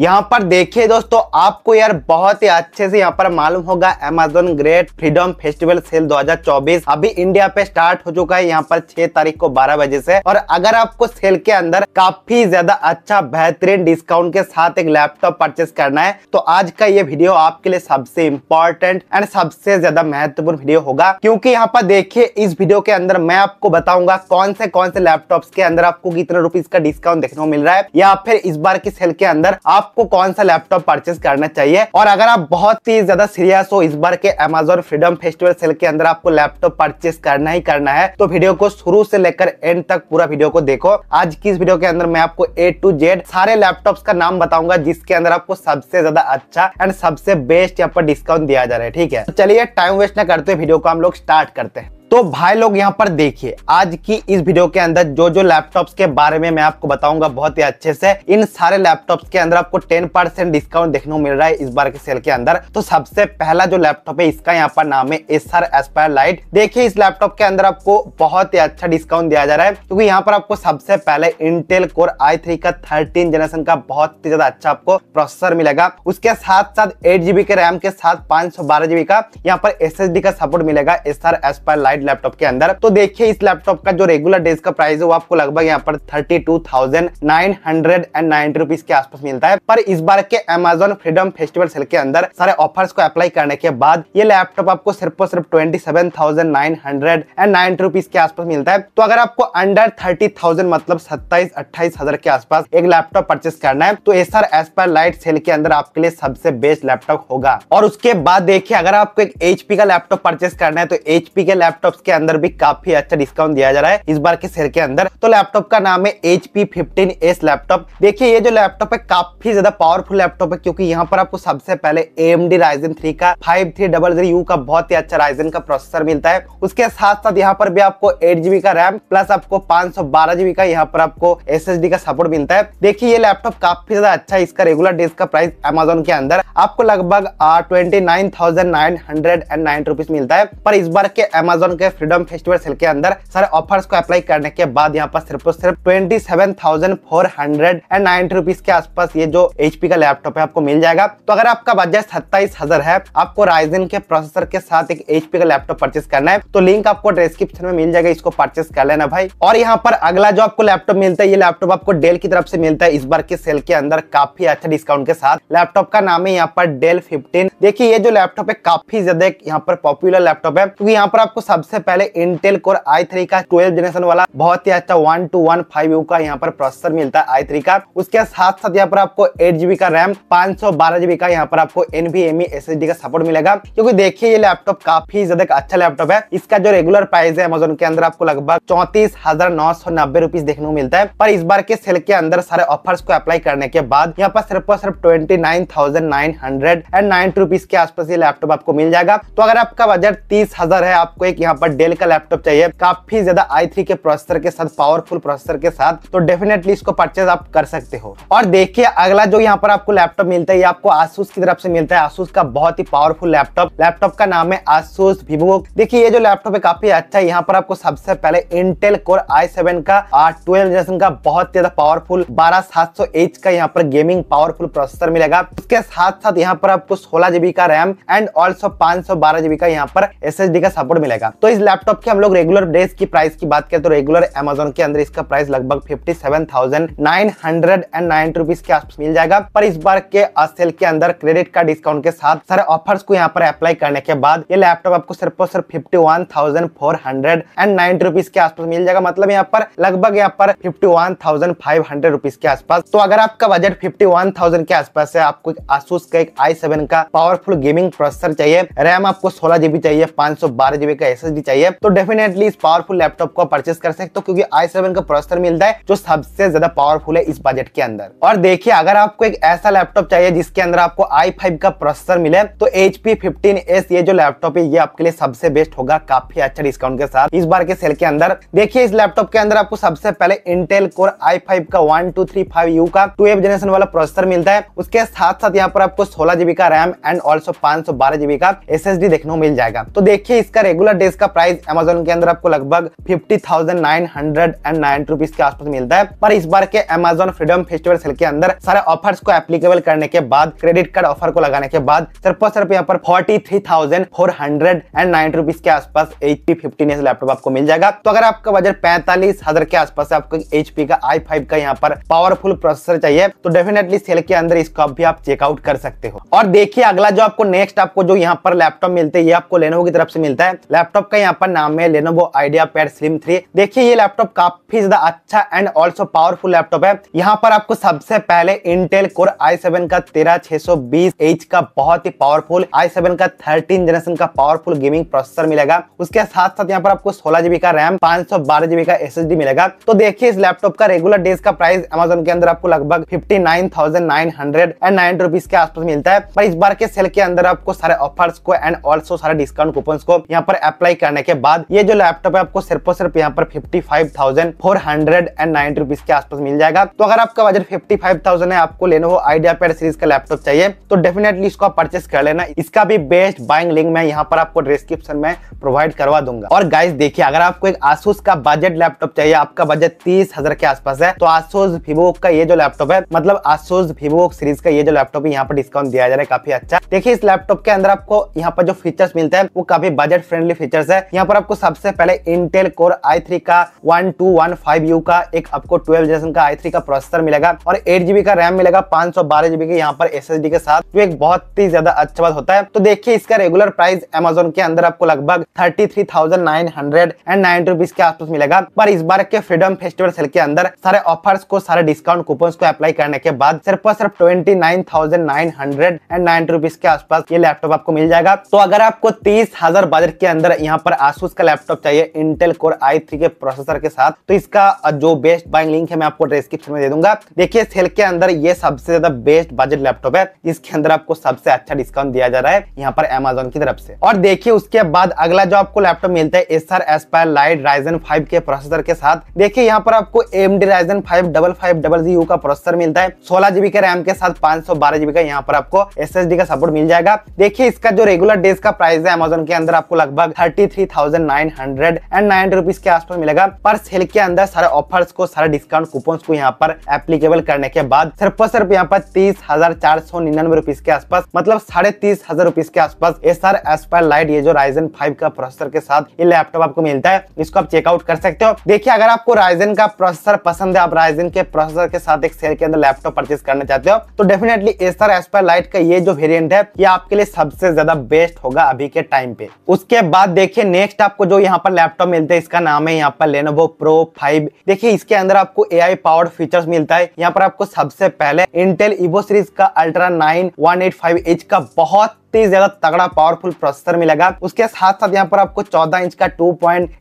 यहाँ पर देखिए दोस्तों आपको यार बहुत ही अच्छे से यहाँ पर मालूम होगा Amazon great freedom festival sale 2024 अभी इंडिया पे स्टार्ट हो चुका है यहाँ पर छह तारीख को बारह बजे से और अगर आपको सेल के अंदर काफी ज्यादा अच्छा बेहतरीन डिस्काउंट के साथ एक लैपटॉप परचेस करना है तो आज का ये वीडियो आपके लिए सबसे इम्पोर्टेंट एंड सबसे ज्यादा महत्वपूर्ण वीडियो होगा क्यूँकी यहाँ पर देखिये इस वीडियो के अंदर मैं आपको बताऊंगा कौन से कौन से लैपटॉप के अंदर आपको कितने रुपीज का डिस्काउंट देखने को मिल रहा है या फिर इस बार की सेल के अंदर आप आपको कौन सा लैपटॉप परचेस करना चाहिए और अगर आप बहुत ही ज्यादा सीरियस हो इस बार के अमेजोन फ्रीडम फेस्टिवल सेल के अंदर आपको लैपटॉप परचेस करना ही करना है तो वीडियो को शुरू से लेकर एंड तक पूरा वीडियो को देखो आज की इस वीडियो के अंदर मैं आपको ए टू जेड सारे लैपटॉप का नाम बताऊंगा जिसके अंदर आपको सबसे ज्यादा अच्छा एंड सबसे बेस्ट यहाँ पर डिस्काउंट दिया जा रहा है ठीक है तो चलिए टाइम वेस्ट ना करते वीडियो को हम लोग स्टार्ट करते हैं तो भाई लोग यहाँ पर देखिए आज की इस वीडियो के अंदर जो जो लैपटॉप्स के बारे में मैं आपको बताऊंगा बहुत ही अच्छे से इन सारे लैपटॉप्स के अंदर आपको 10 परसेंट डिस्काउंट देखने को मिल रहा है इस बार के सेल के अंदर तो सबसे पहला जो लैपटॉप है इसका यहाँ पर नाम है एस आर एस्पायर लाइट देखिए इस लैपटॉप के अंदर आपको बहुत ही अच्छा डिस्काउंट दिया जा रहा है क्योंकि यहाँ पर आपको सबसे पहले इंटेल कोर आई का थर्टीन जनरेशन का बहुत ही ज्यादा अच्छा आपको प्रोसेसर मिलेगा उसके साथ साथ एट के रैम के साथ पांच का यहाँ पर एस का सपोर्ट मिलेगा Acer Aspire Lite android laptop के अंदर तो देखिए इस लैपटॉप का जो रेगुलर डेज का प्राइस है वो आपको लगभग यहाँ पर thirty two thousand nine hundred and ninety rupees के आसपास मिलता है पर इस बार के अमेजोन फ्रीडम फेस्टिवल सेल के अंदर सारे ऑफर्स को अप्लाई करने के बाद ये लैपटॉप आपको सिर्फ और सिर्फ twenty seven thousand nine hundred and ninety rupees के आसपास मिलता है तो अगर आपको अंडर थर्टी थाउजेंड मतलब सत्ताईस अट्ठाईस हजार के आसपास एक लैपटॉप परचेस करना है तो Acer Aspire Lite sale के अंदर आपके लिए सबसे बेस्ट लैपटॉप होगा और उसके बाद देखिए अगर आपको एक एचपी का लैपटॉप परचेस करना है तो एचपी के लैपटॉप लैपटॉप के अंदर भी काफी अच्छा डिस्काउंट दिया जा रहा है इस बार के शेयर के अंदर तो लैपटॉप का नाम है H P fifteen S laptop देखिए ये जो लैपटॉप है काफी ज्यादा पावरफुल लैपटॉप है क्योंकि यहाँ पर आपको सबसे पहले एम डी राइजन थ्री का five three double zero U का बहुत ही अच्छा राइजन का प्रोसेसर मिलता है उसके साथ साथ यहाँ पर भी आपको एट जीबी का रैम प्लस आपको पांच सौ बारह जीबी का यहाँ पर आपको एस एस डी का सपोर्ट मिलता है देखिए ये लैपटॉप काफी ज्यादा अच्छा है इसका रेगुलर डेज का प्राइस अमेजोन के अंदर आपको लगभग twenty nine thousand nine hundred and nine rupees मिलता है पर इस बार के अमेजोन चुके हैं फ्रीडम फेस्टिवल सेल के अंदर सर ऑफर्स को अप्लाई करने के बाद यहाँ पर सिर्फ सिर्फ twenty seven thousand four hundred and ninety rupees के आसपास ये जो एचपी का लैपटॉप है आपको मिल जाएगा तो अगर आपका बजट सत्ताईस हजार है आपको राइजन के प्रोसेसर के साथ एक एचपी का लैपटॉप परचेस करना है तो लिंक आपको डिस्क्रिप्शन में मिल जाएगा इसको परचेस कर लेना भाई और यहाँ पर अगला जो आपको लैपटॉप मिलता है ये लैपटॉप आपको डेल की तरफ से मिलता है इस बार के सेल के अंदर काफी अच्छा डिस्काउंट के साथ लैपटॉप का नाम है यहाँ पर डेल फिफ्टीन देखिए ये जो लैपटॉप है काफी ज्यादा यहाँ पर पॉपुलर लैपटॉप है क्योंकि यहाँ पर आपको सबसे सबसे पहले इंटेल कोर आई थ्री का ट्वेल्व जनरेशन वाला बहुत ही अच्छा one two one five U का यहाँ पर प्रोसेसर मिलता है आई थ्री का उसके साथ साथ यहाँ पर आपको एट जीबी का रैम पांच सौ बारह जीबी का यहाँ पर आपको एनवीएमई डी का सपोर्ट मिलेगा क्योंकि देखिए ये लैपटॉप काफी ज्यादा अच्छा लैपटॉप है इसका जो रेगुलर प्राइस है अमेजोन के अंदर आपको लगभग चौतीस हजार नौ सौ नब्बे रुपीज देखने को मिलता है पर इस बार के सेल के अंदर सारे ऑफर्स को अप्लाई करने के बाद यहाँ पर सिर्फ और सिर्फ twenty nine thousand nine hundred and nine rupees के आसपास ये लैपटॉप आपको मिल जाएगा तो अगर आपका बजट तीस हजार है आपको एक यहाँ यहाँ पर डेल का लैपटॉप चाहिए काफी ज्यादा आई थ्री के प्रोसेसर के साथ पावरफुल प्रोसेसर के साथ तो डेफिनेटली इसको परचेज आप कर सकते हो और देखिए अगला जो यहाँ पर आपको लैपटॉप मिलता है ये आपको आसूस की तरफ से मिलता है आसूस का बहुत ही पावरफुल लैपटॉप लैपटॉप का नाम है आसूस विवो देखिए ये जो लैपटॉप है काफी अच्छा है यहाँ पर आपको सबसे पहले इंटेल कोर आई सेवन का ट्वेल्व जनरेशन का बहुत ज्यादा पावरफुल बारह सात सौ का यहाँ पर गेमिंग पावरफुल प्रोसेसर मिलेगा इसके साथ साथ यहाँ पर आपको सोलह जीबी का रैम एंड ऑल्सो पांच सौ बारह जीबी का यहाँ पर एस का सपोर्ट मिलेगा तो इस लैपटॉप की हम लोग रेगुलर डेज की प्राइस की बात करें तो रेगुलर अमेजोन के अंदर इसका प्राइस लगभग fifty seven thousand nine hundred and nine rupees के आसपास मिल जाएगा पर इस बार के असल के अंदर क्रेडिट कार्ड डिस्काउंट के साथ सारे ऑफर्स को यहाँ पर अप्लाई करने के बाद ये लैपटॉप आपको सिर्फ और सिर्फ fifty one thousand four hundred and nine rupees के आसपास मिल जाएगा मतलब यहाँ पर लगभग यहाँ पर fifty one thousand five hundred rupees के आसपास तो अगर आपका बजट फिफ्टी वन थाउजेंड के आसपास है आपको आसूस का एक आई सेवन का पावरफुल गेमिंग प्रोसेसर चाहिए रैम आपको सोलह जीबी चाहिए पांच सौ बारह जीबी का एस एसएसडी चाहिए तो डेफिनेटली इस पावरफुल लैपटॉप को परचेस कर सकते हो क्योंकि आई सेवन का प्रोसेसर मिलता है जो सबसे ज्यादा पावरफुल है इस बजट के अंदर और देखिए अगर आपको एक ऐसा लैपटॉप चाहिए जिसके अंदर आपको आई फाइव का प्रोसेसर मिले तो एच पी फिफ्टीन एस ये जो लैपटॉप है ये आपके लिए सबसे बेस्ट होगा काफी अच्छा डिस्काउंट के साथ इस बार के सेल के अंदर देखिए इस लैपटॉप के अंदर आपको सबसे पहले इंटेल कोर आई फाइव का one two three five U का ट्वेल्व जनरेशन वाला प्रोसेसर मिलता है उसके साथ साथ यहाँ पर आपको सोलह जीबी का रैम एंड ऑल्सो पांच सौ बारह जीबी का एस देखने को मिल जाएगा तो देखिए इसका रेगुलर डेस्क इसका प्राइस अमेजोन के अंदर आपको लगभग fifty thousand nine hundred and nine rupees के आसपास मिलता है पर इस बार के अमेजोन फ्रीडम फेस्टिवल सेल के अंदर सारे ऑफर्स को एप्लीकेबल करने के बाद क्रेडिट कार्ड ऑफर को लगाने के बाद सिर्फ और सिर्फ यहाँ पर forty three thousand four hundred and nine rupees के आसपास H P fifteen S laptop आपको मिल जाएगा तो अगर आपका बजट पैंतालीस हजार के आसपास आपको एच पी का आई फाइव का यहाँ पर पावरफुल प्रोसेसर चाहिए तो डेफिनेटली सेल के अंदर इसको भी आप चेकआउट कर सकते हो और देखिए अगला जो आपको नेक्स्ट आपको जो यहाँ पर लैपटॉप मिलते हैं ये आपको लेनोवो की तरफ से मिलता है लैपटॉप का यहाँ पर नाम है Lenovo IdeaPad slim three देखिए ये लैपटॉप काफी ज्यादा अच्छा एंड ऑल्सो पावरफुल लैपटॉप है यहाँ पर आपको सबसे पहले इंटेल कोर आई सेवन का तेरह छह सौ बीस एच का बहुत ही पावरफुल आई सेवन का थर्टीन जनरेशन का पावरफुल गेमिंग प्रोसेसर मिलेगा उसके साथ साथ यहाँ पर आपको सोलह जीबी का रैम पांच सौ बारह जीबी का एस मिलेगा तो देखिए इस लैपटॉप का रेगुलर डेज का प्राइस अमेजोन के अंदर आपको लगभग fifty nine thousand nine hundred and nine rupees के आसपास मिलता है पर इस बार के सेल के अंदर आपको सारे ऑफर्स को एंड ऑल्सो सारे डिस्काउंट कूपन को यहाँ पर अप्लाई करने के बाद ये जो लैपटॉप है आपको सिर्फ और सिर्फ यहाँ पर fifty five thousand four hundred and nine rupees के आसपास मिल जाएगा तो अगर आपका बजट फिफ्टी फाइव थाउजेंड है आपको हो आइडिया पेड सीरीज का लैपटॉप चाहिए तो डेफिनेटली इसको आप परचेस कर लेना इसका भी बेस्ट बाइंग लिंक मैं यहाँ पर आपको डिस्क्रिप्शन में प्रोवाइड करवा दूंगा और गाइज देखिए अगर आपको एक आसूस का बजट लैपटॉप चाहिए आपका बजट तीस हजार के आसपास है तो आसूस विवो का ये जो लैपटॉप है मतलब आसूस विवो सीरीज का ये जो लैपटॉप है यहाँ पर डिस्काउंट दिया जा रहा है काफी अच्छा देखिए इस लैपटॉप के अंदर आपको यहाँ पर जो फीचर्स मिलते हैं वो काफी बजट फ्रेंडली फीचर्स है यहाँ पर आपको सबसे पहले इंटेल कोर आई थ्री का one two one five U का एक आपको ट्वेल्व जनरेशन का आई थ्री का प्रोसेसर मिलेगा और एट जीबी का रैम मिलेगा पांच सौ बारह जीबी के यहाँ पर एस के साथ तो एक बहुत ही ज्यादा अच्छा बात होता है तो देखिए इसका रेगुलर प्राइस एमेजोन के अंदर आपको लगभग thirty three thousand nine hundred and ninety rupees के आसपास मिलेगा पर इस बार के फ्रीडम फेस्टिवल सेल के अंदर सारे ऑफर्स को सारे डिस्काउंट कूपन को अप्लाई करने के बाद सिर्फ और सिर्फ twenty nine thousand nine hundred and nine rupees के आसपास ये लैपटॉप आपको मिल जाएगा तो अगर आपको तीस हजार बजट के अंदर यहाँ यहाँ पर आसूस का लैपटॉप चाहिए इंटेल कोर आई थ्री के प्रोसेसर के साथ तो इसका जो बेस्ट बाइंग लिंक है मैं आपको डिस्क्रिप्शन में दे दूंगा देखिए सेल के अंदर ये सबसे ज्यादा बेस्ट बजट लैपटॉप है जिसके अंदर आपको सबसे अच्छा डिस्काउंट दिया जा रहा है यहाँ पर एमेजोन की तरफ से और देखिए उसके बाद अगला जो आपको लैपटॉप मिलता है Acer Aspire lite Ryzen five के प्रोसेसर के साथ देखिये यहाँ पर आपको M D Ryzen five double five double G का प्रोसेसर मिलता है सोलह जीबी के रैम के साथ पांच सौ बारह जीबी का यहाँ पर आपको एस का सपोर्ट मिल जाएगा देखिए इसका जो रेगुलर डेज का प्राइस है अमेजोन के अंदर आपको लगभग थर्टी थर्टी थ्री के आसपास मिलेगा पर सेल के अंदर सारे ऑफर को सारे डिस्काउंट कूपन को यहाँ पर एप्लीकेबल करने के बाद सिर्फ और सिर्फ यहाँ पर तीस हजार चार सौ निन्यानवे रुपीज के आसपास मतलब साढ़े तीस हजार रुपीज के आसपास एस आर एसपायर लाइट ये जो राइजन फाइव का प्रोसेसर के साथ ये लैपटॉप आपको मिलता है इसको आप चेकआउट कर सकते हो देखिए अगर आपको राइजन का प्रोसेसर पसंद है आप राइजन के प्रोसेसर के साथ एक सेल के अंदर लैपटॉप परचेज करना चाहते हो तो definitely Acer Aspire lite का ये जो वेरियंट है ये आपके लिए सबसे ज्यादा बेस्ट होगा अभी के टाइम पे उसके बाद देख देखिए नेक्स्ट आपको जो यहाँ पर लैपटॉप मिलता है इसका नाम है यहाँ पर लेनोवो प्रो फाइव देखिए इसके अंदर आपको ए आई पावर्ड फीचर्स मिलता है यहाँ पर आपको सबसे पहले इंटेल इवो सीरीज का ultra nine one eight five H का बहुत इतनी ज्यादा तगड़ा पावरफुल प्रोसेसर मिलेगा उसके साथ साथ यहाँ पर आपको चौदह इंच का टू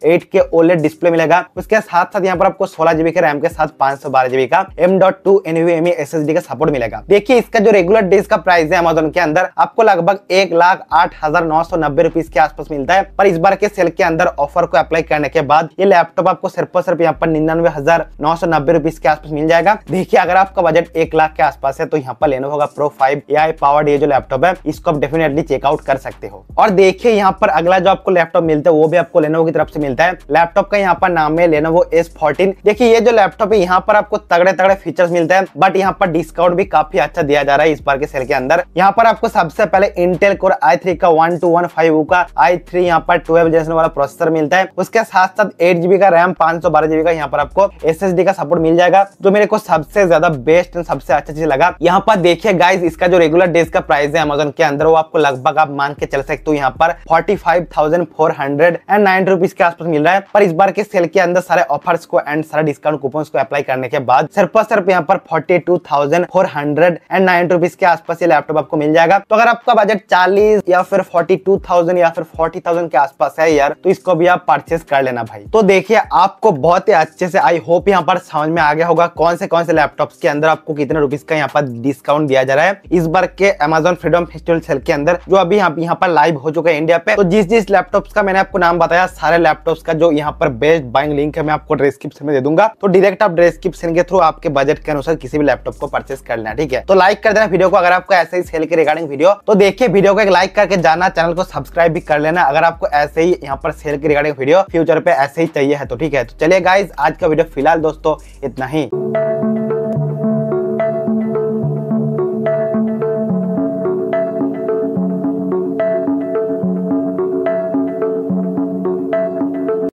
के ओलेट डिस्प्ले मिलेगा उसके साथ साथ यहाँ पर आपको सोलह जीबी के रैम के साथ पांच सौ बारह जीबी का M dot two NV S S D का सपोर्ट मिलेगा देखिए इसका जो रेगुलर डेज का प्राइस है अमेजोन के अंदर आपको लगभग एक लाख आठ हजार नौ सौ नब्बे रुपीज के आसपास मिलता है पर इस बार के सेल के अंदर ऑफर को अप्लाई करने के बाद ये लैपटॉप आपको सिर्फ और सिर्फ यहाँ पर निन्यानवे हजार नौ सौ नब्बे रुपीज के आसपास मिल जाएगा देखिए अगर आपका बजट एक लाख के आसपास है तो यहाँ पर लेना होगा प्रो फाइव या पावर डी जो लैपटॉप है इसको आप डेफिनेटली चेकआउट कर सकते हो और देखिए यहाँ पर अगला जो आपको लैपटॉप मिलता है वो भी आपको लेनोवो की तरफ से मिलता है लैपटॉप का यहाँ पर नाम है लेनोवो एस फोर्टीन देखिये ये जो लैपटॉप है यहाँ पर आपको तगड़े तगड़े फीचर्स मिलते हैं बट यहाँ पर डिस्काउंट भी काफी अच्छा दिया जा रहा है इस बार के सेल के अंदर यहाँ पर आपको सबसे पहले इंटेल कोर आई का वन टू वन फाइव का आई थ्री यहाँ पर ट्वेल्व जनरेशन वाला प्रोसेसर मिलता है उसके साथ साथ एट जीबी का रैम पांच सौ बारह जीबी का यहाँ पर आपको एस एस डी का सपोर्ट मिल जाएगा जो मेरे को सबसे ज्यादा बेस्ट सबसे अच्छा चीज लगा यहाँ पर देखिए गाइज इसका जो रेगुलर डेज का प्राइस है अमेजोन के अंदर वो आप आपको लगभग आप मान के चल सकते हो यहाँ पर forty five thousand four hundred and nine rupees के आसपास मिल रहा है पर इस बार के सेल के अंदर सारे ऑफर्स को एंड सारे डिस्काउंट कूपन को अप्लाई करने के बाद सिर्फ और सिर्फ यहाँ पर forty two thousand four hundred and nine rupees के आसपास ये लैपटॉप आपको मिल जाएगा तो अगर आपका बजट चालीस या फिर फोर्टी टू थाउजेंड या फिर फोर्टी थाउजेंड के आसपास है यार तो इसको भी आप परचेस कर लेना भाई तो देखिए आपको बहुत ही अच्छे से आई होप यहाँ पर समझ में आ गया होगा कौन से कौन से लैपटॉप के अंदर आपको कितने रुपीज का यहाँ पर डिस्काउंट दिया जा रहा है इस बार के अमेजोन फ्रीडम फेस्टिवल सेल के अंदर जो अभी यहाँ यहाँ पर लाइव हो चुका है इंडिया पे तो जिस जिस लैपटॉप का मैंने आपको नाम बताया सारे लैपटॉप का जो यहाँ पर बेस्ट बाइंग लिंक है मैं आपको डिस्क्रिप्शन में दे दूंगा तो डायरेक्ट आप डिस्क्रिप्शन के थ्रू आपके बजट के अनुसार किसी भी लैपटॉप को परचेस कर लेना ठीक है तो लाइक कर देना वीडियो को अगर आपको ऐसे ही सेल के रिगार्डिंग वीडियो तो देखिए वीडियो को एक लाइक करके जाना चैनल को सब्सक्राइब भी कर लेना अगर आपको ऐसे ही यहाँ पर सेल के रिगार्डिंग वीडियो फ्यूचर पे ऐसे ही चाहिए है तो ठीक है तो चलिए गाइज आज का वीडियो फिलहाल दोस्तों इतना ही